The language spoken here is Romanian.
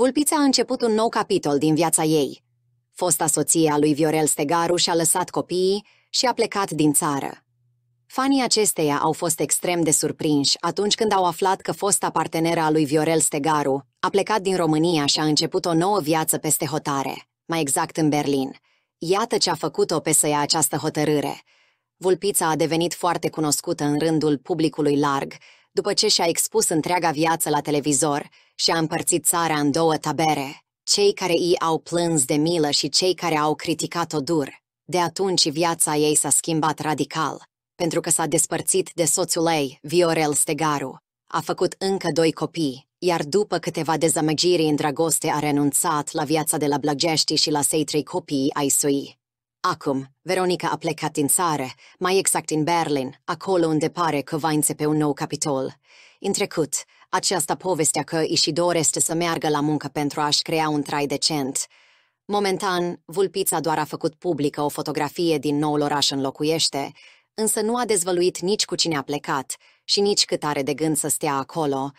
Vulpița a început un nou capitol din viața ei. Fosta soție a lui Viorel Stegaru și-a lăsat copiii și a plecat din țară. Fanii acesteia au fost extrem de surprinși atunci când au aflat că fosta parteneră a lui Viorel Stegaru a plecat din România și a început o nouă viață peste hotare, mai exact în Berlin. Iată ce a făcut-o pe să ia această hotărâre. Vulpița a devenit foarte cunoscută în rândul publicului larg, după ce și-a expus întreaga viață la televizor și a împărțit țara în două tabere, cei care i au plâns de milă și cei care au criticat-o dur. De atunci viața ei s-a schimbat radical, pentru că s-a despărțit de soțul ei, Viorel Stegaru. A făcut încă doi copii, iar după câteva dezamăgiri în dragoste a renunțat la viața de la Blăgești și la cei trei copii ai sui. Acum, Veronica a plecat din țară, mai exact în Berlin, acolo unde pare că va începe un nou capitol. În trecut, aceasta povestea că Ishidori este să meargă la muncă pentru a-și crea un trai decent. Momentan, vulpița doar a făcut publică o fotografie din noul oraș în locuiește, însă nu a dezvăluit nici cu cine a plecat și nici cât are de gând să stea acolo,